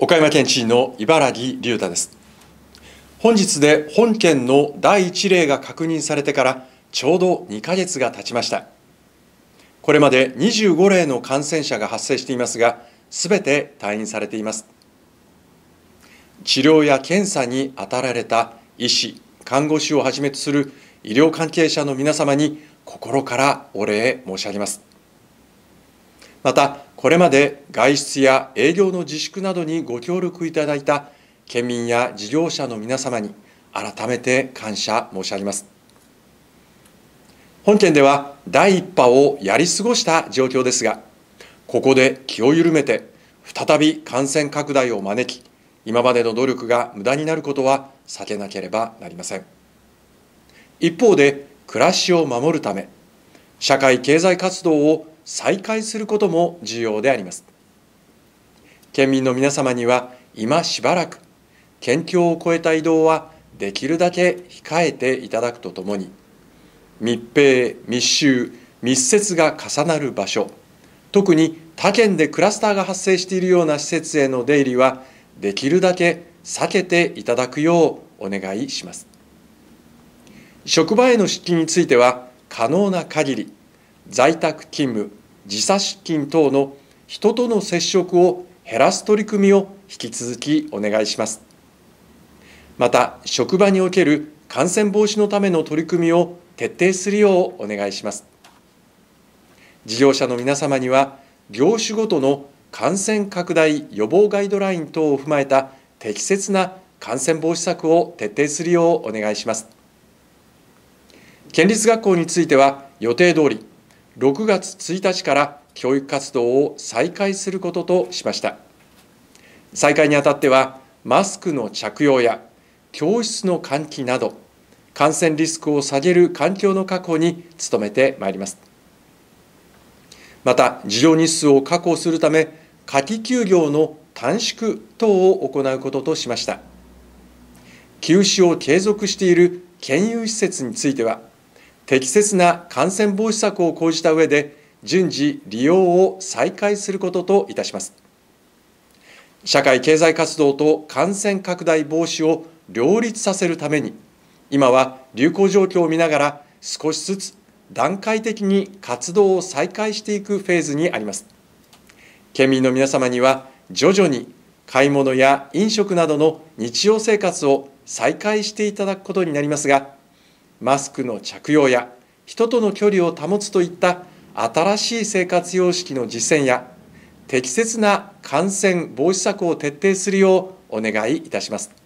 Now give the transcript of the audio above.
岡山県知事の茨城隆太です本日で本県の第1例が確認されてからちょうど2ヶ月が経ちましたこれまで25例の感染者が発生していますがすべて退院されています治療や検査に当たられた医師看護師をはじめとする医療関係者の皆様に心からお礼申し上げますまた、これまで外出や営業の自粛などにご協力いただいた県民や事業者の皆様に改めて感謝申し上げます。本県では第1波をやり過ごした状況ですが、ここで気を緩めて、再び感染拡大を招き、今までの努力が無駄になることは避けなければなりません。一方で、暮らしを守るため、社会経済活動を再開することも重要であります県民の皆様には今しばらく県境を越えた移動はできるだけ控えていただくとともに密閉密集密接が重なる場所特に他県でクラスターが発生しているような施設への出入りはできるだけ避けていただくようお願いします職場への出勤については可能な限り在宅勤務、時差出勤等の人との接触を減らす取り組みを引き続きお願いします。また、職場における感染防止のための取り組みを徹底するようお願いします。事業者の皆様には、業種ごとの感染拡大予防ガイドライン等を踏まえた適切な感染防止策を徹底するようお願いします。県立学校については予定通り6月1日から教育活動を再開することとしました再開にあたってはマスクの着用や教室の換気など感染リスクを下げる環境の確保に努めてまいりますまた授業日数を確保するため夏季休業の短縮等を行うこととしました休止を継続している県有施設については適切な感染防止策を講じた上で順次利用を再開することといたします社会経済活動と感染拡大防止を両立させるために今は流行状況を見ながら少しずつ段階的に活動を再開していくフェーズにあります県民の皆様には徐々に買い物や飲食などの日常生活を再開していただくことになりますがマスクの着用や人との距離を保つといった新しい生活様式の実践や適切な感染防止策を徹底するようお願いいたします。